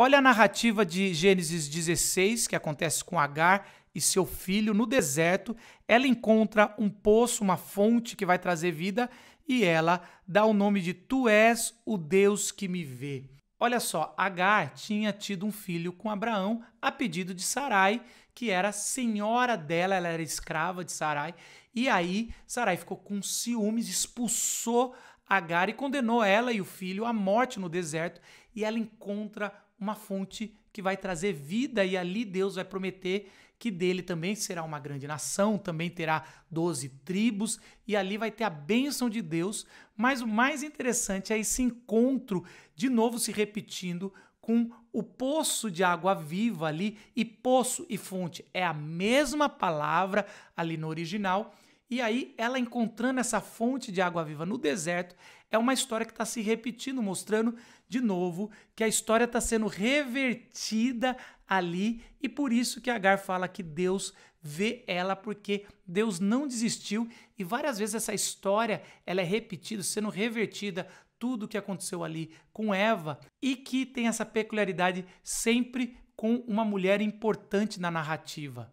Olha a narrativa de Gênesis 16, que acontece com Agar e seu filho no deserto. Ela encontra um poço, uma fonte que vai trazer vida, e ela dá o nome de Tu és o Deus que me vê. Olha só, Agar tinha tido um filho com Abraão a pedido de Sarai, que era senhora dela, ela era escrava de Sarai. E aí Sarai ficou com ciúmes, expulsou Agar e condenou ela e o filho à morte no deserto. E ela encontra uma fonte que vai trazer vida e ali Deus vai prometer que dele também será uma grande nação, também terá 12 tribos e ali vai ter a bênção de Deus. Mas o mais interessante é esse encontro de novo se repetindo com o poço de água viva ali e poço e fonte é a mesma palavra ali no original e aí, ela encontrando essa fonte de água viva no deserto é uma história que está se repetindo, mostrando de novo que a história está sendo revertida ali e por isso que Agar fala que Deus vê ela porque Deus não desistiu e várias vezes essa história ela é repetida, sendo revertida tudo o que aconteceu ali com Eva e que tem essa peculiaridade sempre com uma mulher importante na narrativa.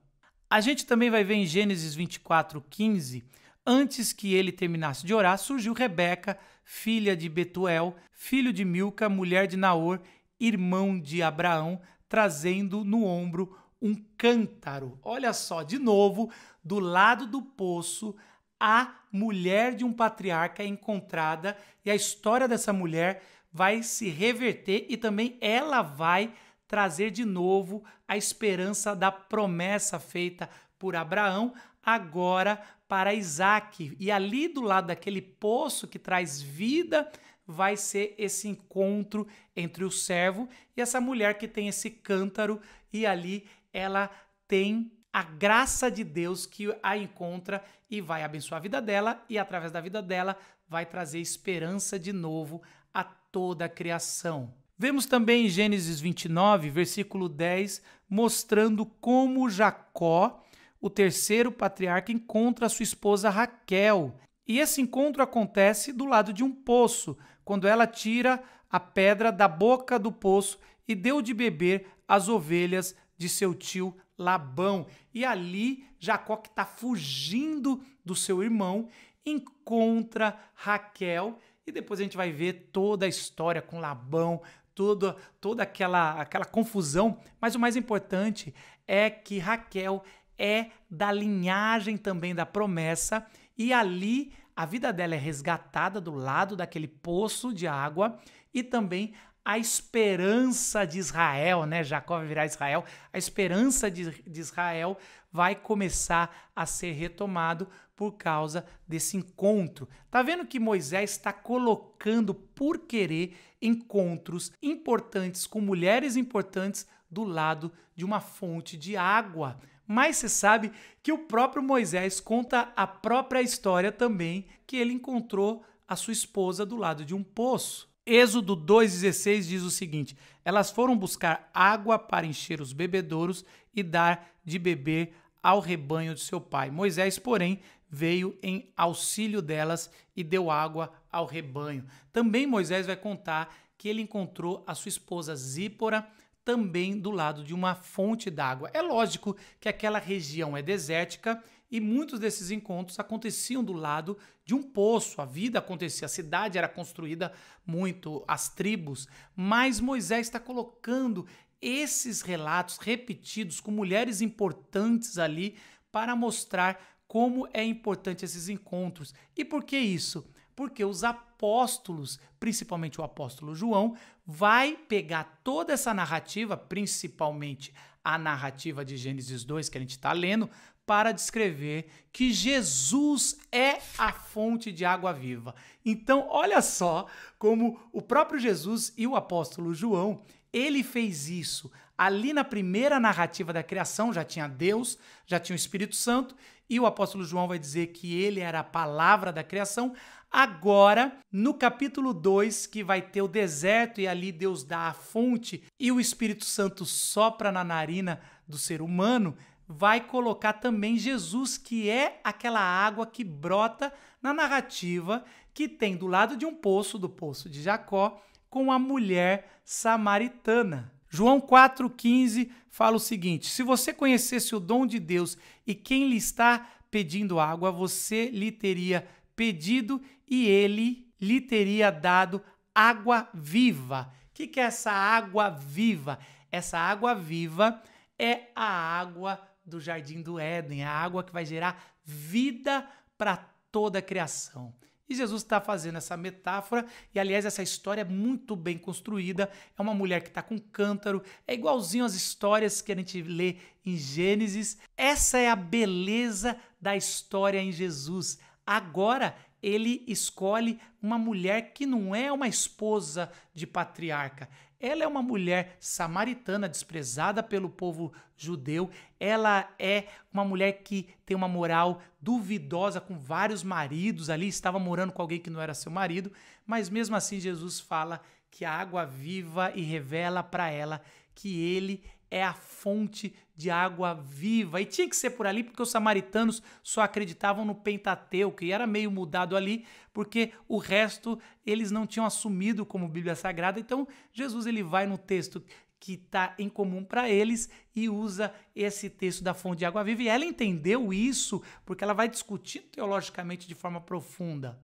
A gente também vai ver em Gênesis 24, 15, antes que ele terminasse de orar, surgiu Rebeca, filha de Betuel, filho de Milca, mulher de Naor, irmão de Abraão, trazendo no ombro um cântaro. Olha só, de novo, do lado do poço, a mulher de um patriarca é encontrada e a história dessa mulher vai se reverter e também ela vai trazer de novo a esperança da promessa feita por Abraão, agora para Isaac. E ali do lado daquele poço que traz vida, vai ser esse encontro entre o servo e essa mulher que tem esse cântaro, e ali ela tem a graça de Deus que a encontra e vai abençoar a vida dela, e através da vida dela vai trazer esperança de novo a toda a criação. Vemos também em Gênesis 29, versículo 10, mostrando como Jacó, o terceiro patriarca, encontra sua esposa Raquel. E esse encontro acontece do lado de um poço, quando ela tira a pedra da boca do poço e deu de beber às ovelhas de seu tio Labão. E ali, Jacó, que está fugindo do seu irmão, encontra Raquel. E depois a gente vai ver toda a história com Labão, toda, toda aquela, aquela confusão. Mas o mais importante é que Raquel é da linhagem também da promessa, e ali a vida dela é resgatada do lado daquele poço de água, e também a esperança de Israel, né? Jacó vai virar Israel. A esperança de, de, Israel vai começar a ser retomado por causa desse encontro. Tá vendo que Moisés está colocando por querer encontros importantes com mulheres importantes do lado de uma fonte de água. Mas se sabe que o próprio Moisés conta a própria história também que ele encontrou a sua esposa do lado de um poço. Êxodo 2,16 diz o seguinte: Elas foram buscar água para encher os bebedouros e dar de beber ao rebanho de seu pai. Moisés, porém, veio em auxílio delas e deu água ao rebanho. Também Moisés vai contar que ele encontrou a sua esposa Zípora também do lado de uma fonte d'água. É lógico que aquela região é desértica e muitos desses encontros aconteciam do lado de um poço. A vida acontecia, a cidade era construída muito, as tribos. Mas Moisés está colocando esses relatos repetidos com mulheres importantes ali para mostrar como é importante esses encontros. E por que isso? Porque os apóstolos, principalmente o apóstolo João, vai pegar toda essa narrativa, principalmente a narrativa de Gênesis 2 que a gente está lendo para descrever que Jesus é a fonte de água viva. Então, olha só como o próprio Jesus e o apóstolo João, ele fez isso. Ali na primeira narrativa da criação já tinha Deus, já tinha o Espírito Santo, e o apóstolo João vai dizer que ele era a palavra da criação agora no capítulo 2, que vai ter o deserto e ali Deus dá a fonte e o Espírito Santo sopra na narina do ser humano, vai colocar também Jesus, que é aquela água que brota na narrativa que tem do lado de um poço, do poço de Jacó, com a mulher samaritana. João 4,15 fala o seguinte: Se você conhecesse o dom de Deus e quem lhe está pedindo água, você lhe teria pedido e ele lhe teria dado água viva. O que, que é essa água viva? Essa água viva é a água do jardim do Éden, a água que vai gerar vida para toda a criação. E Jesus está fazendo essa metáfora, e aliás, essa história é muito bem construída. É uma mulher que está com cântaro, é igualzinho às histórias que a gente lê em Gênesis. Essa é a beleza da história em Jesus. Agora ele escolhe uma mulher que não é uma esposa de patriarca. Ela é uma mulher samaritana, desprezada pelo povo judeu. Ela é uma mulher que tem uma moral duvidosa, com vários maridos ali, estava morando com alguém que não era seu marido, mas mesmo assim Jesus fala que a água viva e revela para ela que ele é a fonte de água viva. E tinha que ser por ali, porque os samaritanos só acreditavam no Pentateuco e era meio mudado ali, porque o resto eles não tinham assumido como Bíblia Sagrada. Então, Jesus ele vai no texto que está em comum para eles e usa esse texto da fonte de água viva. E ela entendeu isso porque ela vai discutir teologicamente de forma profunda.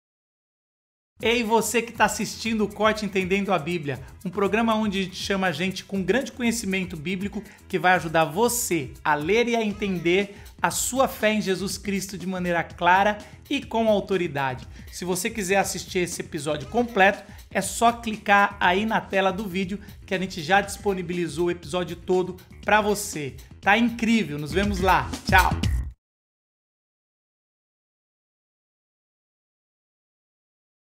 Ei, você que está assistindo o Corte Entendendo a Bíblia, um programa onde a gente chama a gente com grande conhecimento bíblico que vai ajudar você a ler e a entender a sua fé em Jesus Cristo de maneira clara e com autoridade. Se você quiser assistir esse episódio completo, é só clicar aí na tela do vídeo que a gente já disponibilizou o episódio todo para você. Tá incrível, nos vemos lá. Tchau.